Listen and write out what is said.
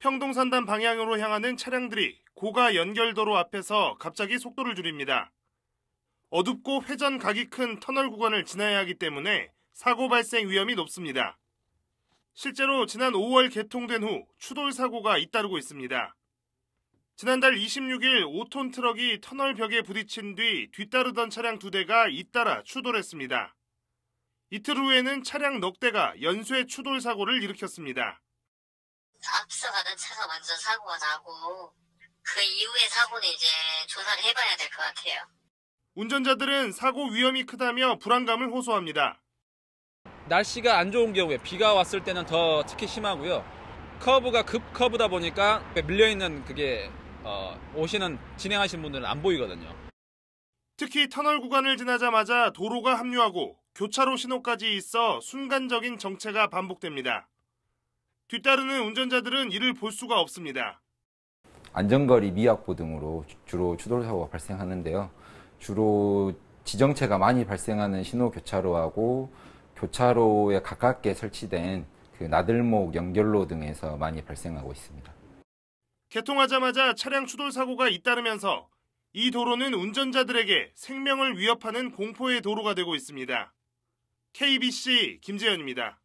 평동산단 방향으로 향하는 차량들이 고가 연결도로 앞에서 갑자기 속도를 줄입니다. 어둡고 회전 각이 큰 터널 구간을 지나야 하기 때문에 사고 발생 위험이 높습니다. 실제로 지난 5월 개통된 후 추돌 사고가 잇따르고 있습니다. 지난달 26일 5톤 트럭이 터널 벽에 부딪힌 뒤 뒤따르던 차량 두 대가 잇따라 추돌했습니다. 이틀 후에는 차량 넉 대가 연쇄 추돌 사고를 일으켰습니다. 앞서가던 차가 완전 사고가 나고 그 이후의 사고는 이제 조사를 해봐야 될 것 같아요. 운전자들은 사고 위험이 크다며 불안감을 호소합니다. 날씨가 안 좋은 경우에 비가 왔을 때는 더 특히 심하고요. 커브가 급 커브다 보니까 밀려 있는 그게 어, 오시는 진행하신 분들은 안 보이거든요. 특히 터널 구간을 지나자마자 도로가 합류하고 교차로 신호까지 있어 순간적인 정체가 반복됩니다. 뒤따르는 운전자들은 이를 볼 수가 없습니다. 안전거리 미확보 등으로 주로 추돌사고가 발생하는데요. 주로 지정체가 많이 발생하는 신호교차로하고 교차로에 가깝게 설치된 그 나들목 연결로 등에서 많이 발생하고 있습니다. 개통하자마자 차량 추돌 사고가 잇따르면서 이 도로는 운전자들에게 생명을 위협하는 공포의 도로가 되고 있습니다. KBC 김재현입니다.